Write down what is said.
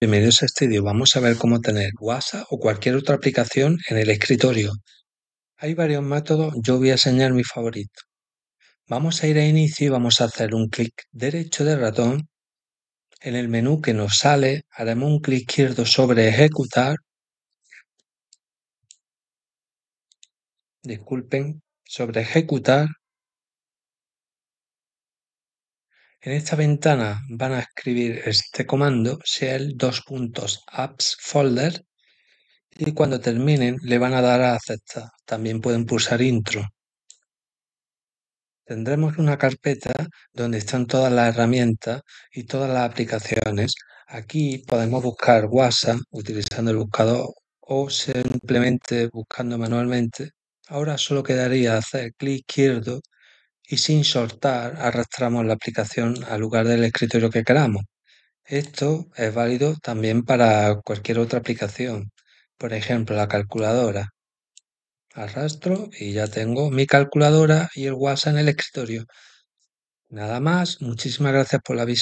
Bienvenidos a este vídeo. Vamos a ver cómo tener WhatsApp o cualquier otra aplicación en el escritorio. Hay varios métodos, yo voy a enseñar mi favorito. Vamos a ir a inicio y vamos a hacer un clic derecho del ratón. En el menú que nos sale haremos un clic izquierdo sobre ejecutar. Disculpen, sobre ejecutar. En esta ventana van a escribir este comando, shell dos puntos apps folder y cuando terminen le van a dar a aceptar. También pueden pulsar intro. Tendremos una carpeta donde están todas las herramientas y todas las aplicaciones. Aquí podemos buscar WhatsApp utilizando el buscador o simplemente buscando manualmente. Ahora solo quedaría hacer clic izquierdo y sin soltar arrastramos la aplicación al lugar del escritorio que queramos. Esto es válido también para cualquier otra aplicación, por ejemplo la calculadora. Arrastro y ya tengo mi calculadora y el WhatsApp en el escritorio. Nada más, muchísimas gracias por la visita.